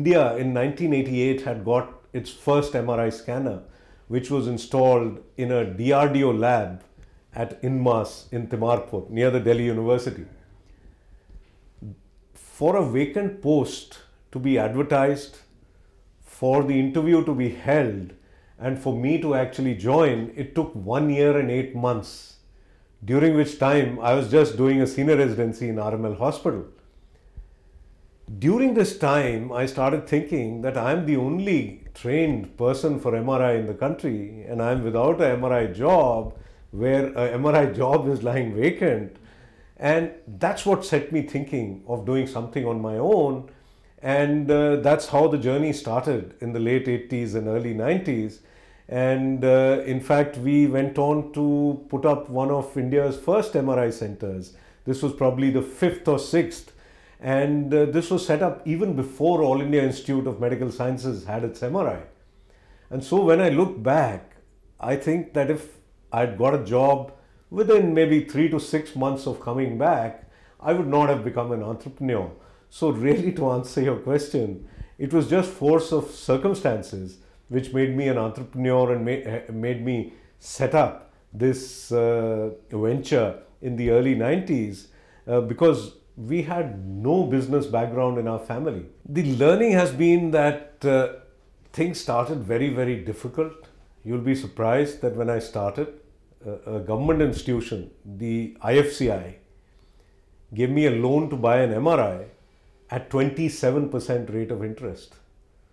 India in 1988 had got its first MRI scanner, which was installed in a DRDO lab at Inmas in Timarpur near the Delhi University. For a vacant post to be advertised, for the interview to be held, and for me to actually join, it took one year and eight months, during which time I was just doing a senior residency in RML Hospital during this time, I started thinking that I'm the only trained person for MRI in the country, and I'm without a MRI job where a MRI job is lying vacant. And that's what set me thinking of doing something on my own. And uh, that's how the journey started in the late 80s and early 90s. And uh, in fact, we went on to put up one of India's first MRI centers. This was probably the fifth or sixth and uh, this was set up even before All India Institute of Medical Sciences had its MRI. And so when I look back, I think that if I'd got a job within maybe three to six months of coming back, I would not have become an entrepreneur. So, really, to answer your question, it was just force of circumstances which made me an entrepreneur and eh, made me set up this uh, venture in the early 90s uh, because we had no business background in our family. The learning has been that uh, things started very, very difficult. You'll be surprised that when I started, uh, a government institution, the IFCI, gave me a loan to buy an MRI at 27% rate of interest.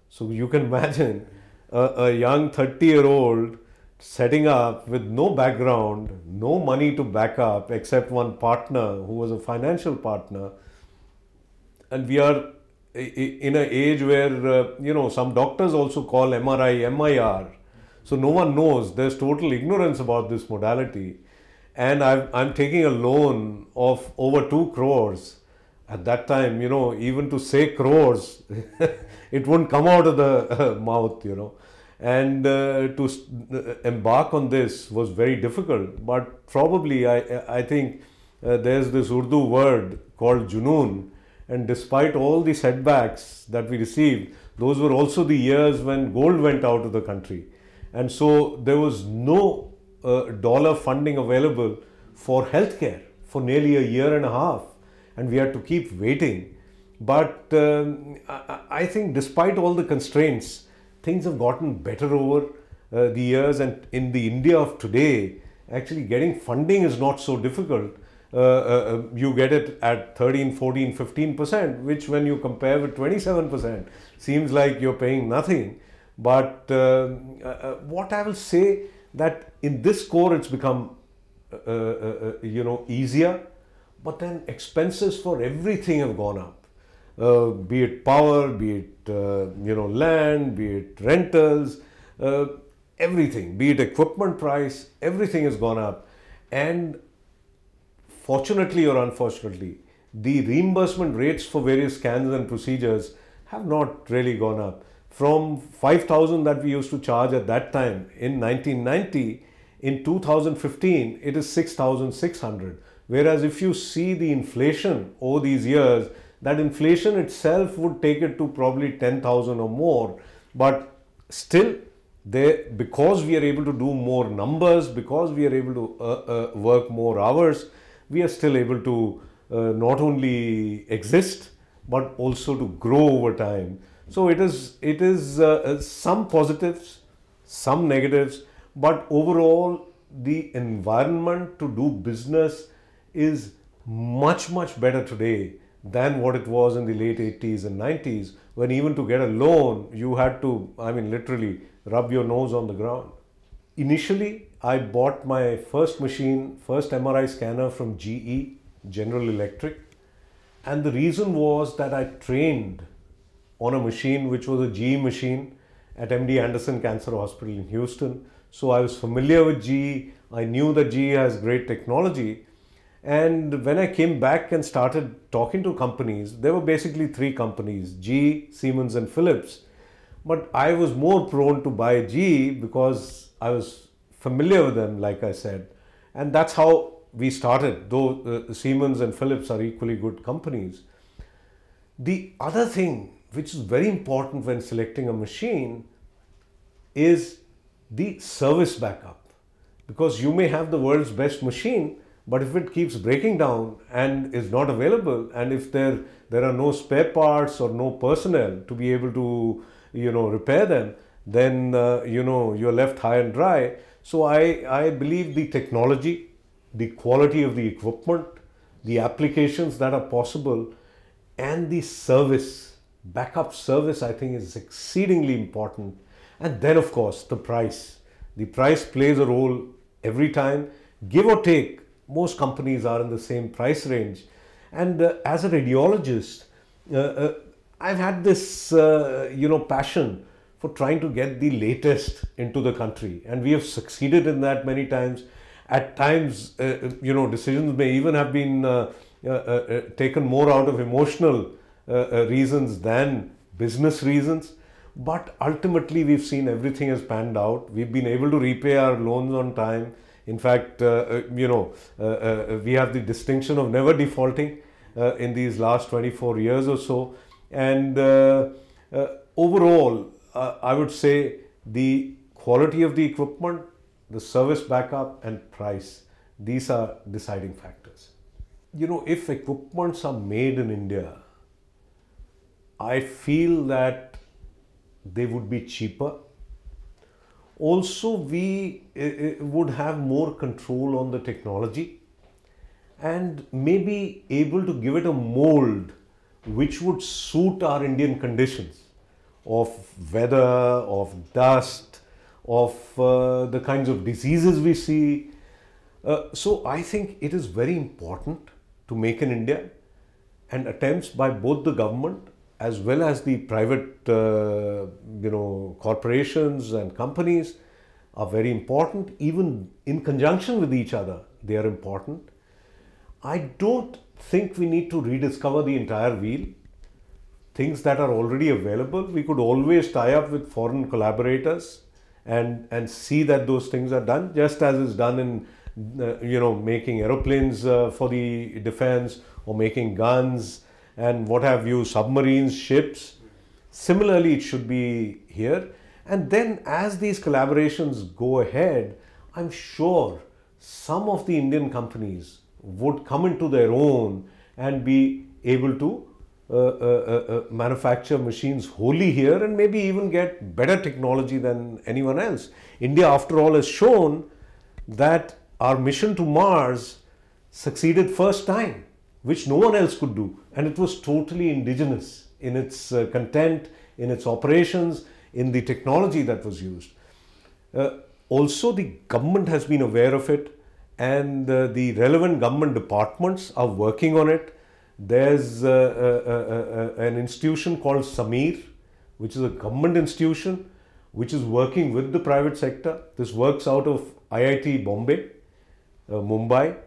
So you can imagine a, a young 30 year old setting up with no background, no money to back up except one partner who was a financial partner. And we are in an age where, uh, you know, some doctors also call MRI MIR. So no one knows. There's total ignorance about this modality. And I've, I'm taking a loan of over 2 crores. At that time, you know, even to say crores, it wouldn't come out of the uh, mouth, you know and uh, to uh, embark on this was very difficult but probably i i think uh, there's this urdu word called junoon and despite all the setbacks that we received those were also the years when gold went out of the country and so there was no uh, dollar funding available for healthcare for nearly a year and a half and we had to keep waiting but um, I, I, think despite all the constraints things have gotten better over uh, the years and in the India of today, actually getting funding is not so difficult. Uh, uh, uh you get it at 13, 14, 15%, which when you compare with 27%, seems like you're paying nothing. But um, uh, uh, what I will say that in this core, it's become, you know, easier. But then expenses for everything have gone up uh, be it power, be it uh, you know land, be it rentals, uh, everything, be it equipment price, everything has gone up. And fortunately or unfortunately, the reimbursement rates for various scans and procedures have not really gone up. From 5,000 that we used to charge at that time in 1990, in 2015 it is 6,600. Whereas if you see the inflation over these years, that inflation itself would take it to probably 10,000 or more. But still, they, because we are able to do more numbers, because we are able to uh, uh, work more hours, we are still able to uh, not only exist, but also to grow over time. So it is, it is uh, uh, some positives, some negatives, but overall the environment to do business is much, much better today than what it was in the late 80s and 90s when even to get a loan you had to i mean literally rub your nose on the ground initially i bought my first machine first mri scanner from ge general electric and the reason was that i trained on a machine which was a ge machine at md anderson cancer hospital in houston so i was familiar with ge i knew that ge has great technology and when I came back and started talking to companies, there were basically three companies G, Siemens, and Philips. But I was more prone to buy G because I was familiar with them, like I said. And that's how we started, though uh, Siemens and Philips are equally good companies. The other thing which is very important when selecting a machine is the service backup because you may have the world's best machine but if it keeps breaking down and is not available, and if there there are no spare parts or no personnel to be able to you know repair them, then uh, you know you're left high and dry. So I I believe the technology, the quality of the equipment, the applications that are possible, and the service backup service I think is exceedingly important. And then of course the price. The price plays a role every time, give or take most companies are in the same price range. And uh, as a radiologist, uh, uh I've had this, uh, you know, passion for trying to get the latest into the country. And we have succeeded in that many times. At times, uh, you know, decisions may even have been taken more out of emotional reasons than business reasons. But ultimately, we've seen everything has panned out. We've been able to repay our loans on time. In fact, uh, uh, you know, uh, we have the distinction of never defaulting in these last 24 years or so. And overall, I would say the quality of the equipment, the service backup and price, these are deciding factors. You know, if equipments are made in India, I feel that they would be cheaper also we eh, eh, would have more control on the technology and maybe able to give it a mold which would suit our Indian conditions of weather, of dust, of uh, the kinds of diseases we see. Uh, so I think it is very important to make in India and attempts by both the government as well as the private, uh, you know, corporations and companies are very important. Even in conjunction with each other, they are important. I don't think we need to rediscover the entire wheel. Things that are already available, we could always tie up with foreign collaborators and and see that those things are done, just as is done in uh, you know making aeroplanes uh, for the defense or making guns and what have you, submarines, ships. Similarly, it should be here. And then as these collaborations go ahead, I'm sure some of the Indian companies would come into their own and be able to uh, uh, uh, uh manufacture machines wholly here and maybe even get better technology than anyone else. India, after all, has shown that our mission to Mars succeeded first time which no one else could do. And it was totally indigenous in its uh, content, in its operations, in the technology that was used. Uh, also, the government has been aware of it and uh, the relevant government departments are working on it. There's uh, uh, uh, an institution called Samir, which is a government institution which is working with the private sector. This works out of IIT Bombay, Mumbai,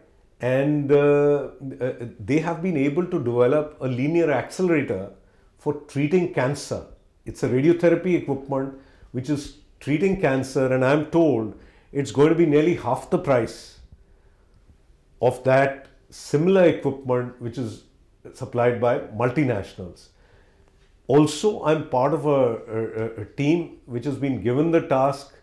and uh, uh, they have been able to develop a linear accelerator for treating cancer. It's a radiotherapy equipment which is treating cancer and I'm told it's going to be nearly half the price of that similar equipment which is supplied by multinationals. Also, I'm part of a, a, a team which has been given the task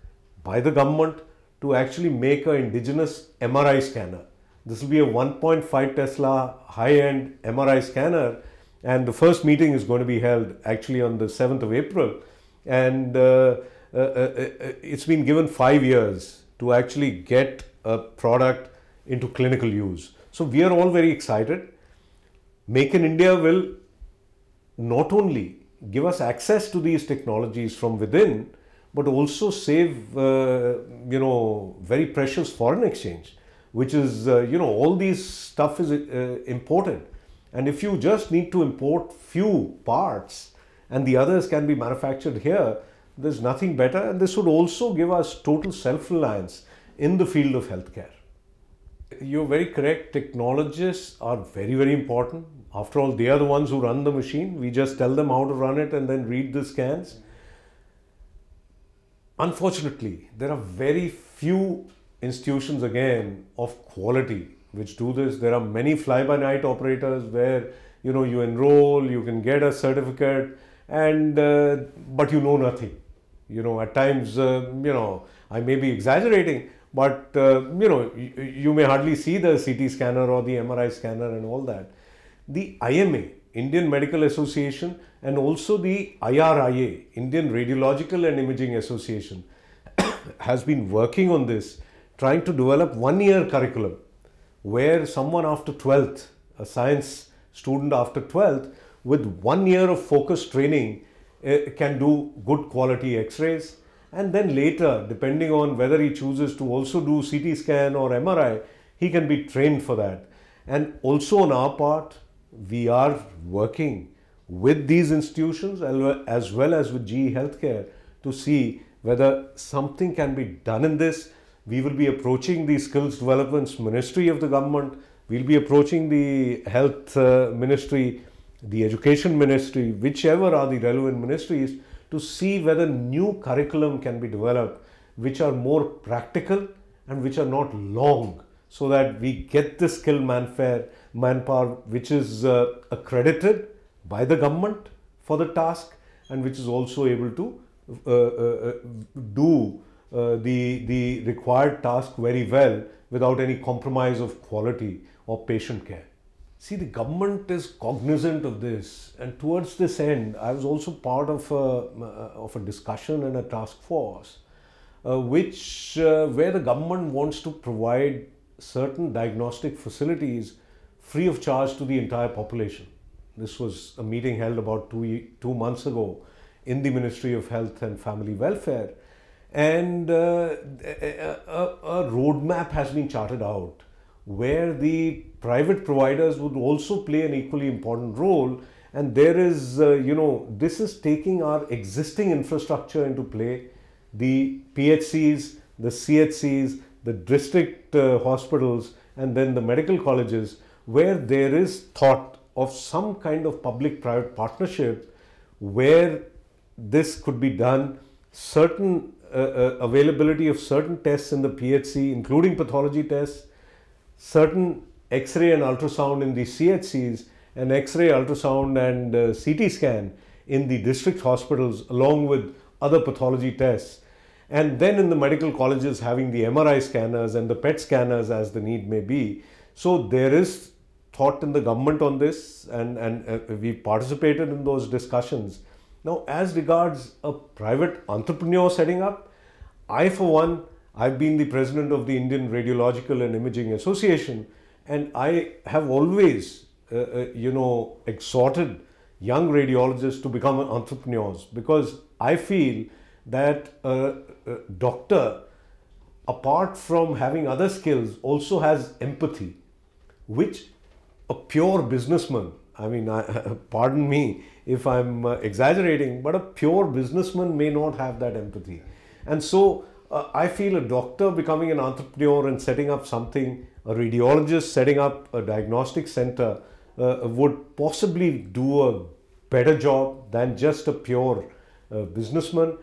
by the government to actually make an indigenous MRI scanner. This will be a 1.5 Tesla high-end MRI scanner. And the first meeting is going to be held actually on the 7th of April. And uh, uh, uh, uh, it's been given five years to actually get a product into clinical use. So we are all very excited. Make in India will not only give us access to these technologies from within, but also save, uh, you know, very precious foreign exchange which is, uh, you know, all these stuff is uh, imported. And if you just need to import few parts and the others can be manufactured here, there's nothing better. And this would also give us total self-reliance in the field of healthcare. You're very correct. Technologists are very, very important. After all, they are the ones who run the machine. We just tell them how to run it and then read the scans. Unfortunately, there are very few institutions again of quality which do this. There are many fly-by-night operators where you know you enroll, you can get a certificate, and uh, but you know nothing. You know, at times, uh, you know, I may be exaggerating, but uh, you know, you may hardly see the CT scanner or the MRI scanner and all that. The IMA, Indian Medical Association, and also the IRIA, Indian Radiological and Imaging Association, has been working on this trying to develop one year curriculum where someone after 12th, a science student after 12th, with one year of focused training eh, can do good quality x-rays and then later depending on whether he chooses to also do CT scan or MRI, he can be trained for that. And also on our part, we are working with these institutions as well as with GE Healthcare to see whether something can be done in this we will be approaching the Skills Developments Ministry of the government. We'll be approaching the Health uh, Ministry, the Education Ministry, whichever are the relevant ministries, to see whether new curriculum can be developed which are more practical and which are not long so that we get the skill manfare, manpower which is uh, accredited by the government for the task and which is also able to uh, uh, uh do uh, the, the required task very well without any compromise of quality or patient care. See, the government is cognizant of this, and towards this end, I was also part of a, uh, of a discussion and a task force, uh, which uh, where the government wants to provide certain diagnostic facilities free of charge to the entire population. This was a meeting held about two, two months ago in the Ministry of Health and Family Welfare, and uh, a, a roadmap has been charted out where the private providers would also play an equally important role and there is uh, you know this is taking our existing infrastructure into play the phcs the chcs the district uh, hospitals and then the medical colleges where there is thought of some kind of public private partnership where this could be done certain uh, uh, availability of certain tests in the PHC, including pathology tests, certain X-ray and ultrasound in the CHCs, and X-ray, ultrasound, and uh, CT scan in the district hospitals, along with other pathology tests. And then in the medical colleges, having the MRI scanners and the PET scanners as the need may be. So there is thought in the government on this, and, and uh, we participated in those discussions. Now, as regards a private entrepreneur setting up, I, for one, I've been the president of the Indian Radiological and Imaging Association, and I have always, uh, uh, you know, exhorted young radiologists to become entrepreneurs because I feel that a, a doctor, apart from having other skills, also has empathy, which a pure businessman I mean, I, pardon me if I'm uh, exaggerating, but a pure businessman may not have that empathy. And so uh, I feel a doctor becoming an entrepreneur and setting up something, a radiologist setting up a diagnostic center uh, would possibly do a better job than just a pure uh, businessman.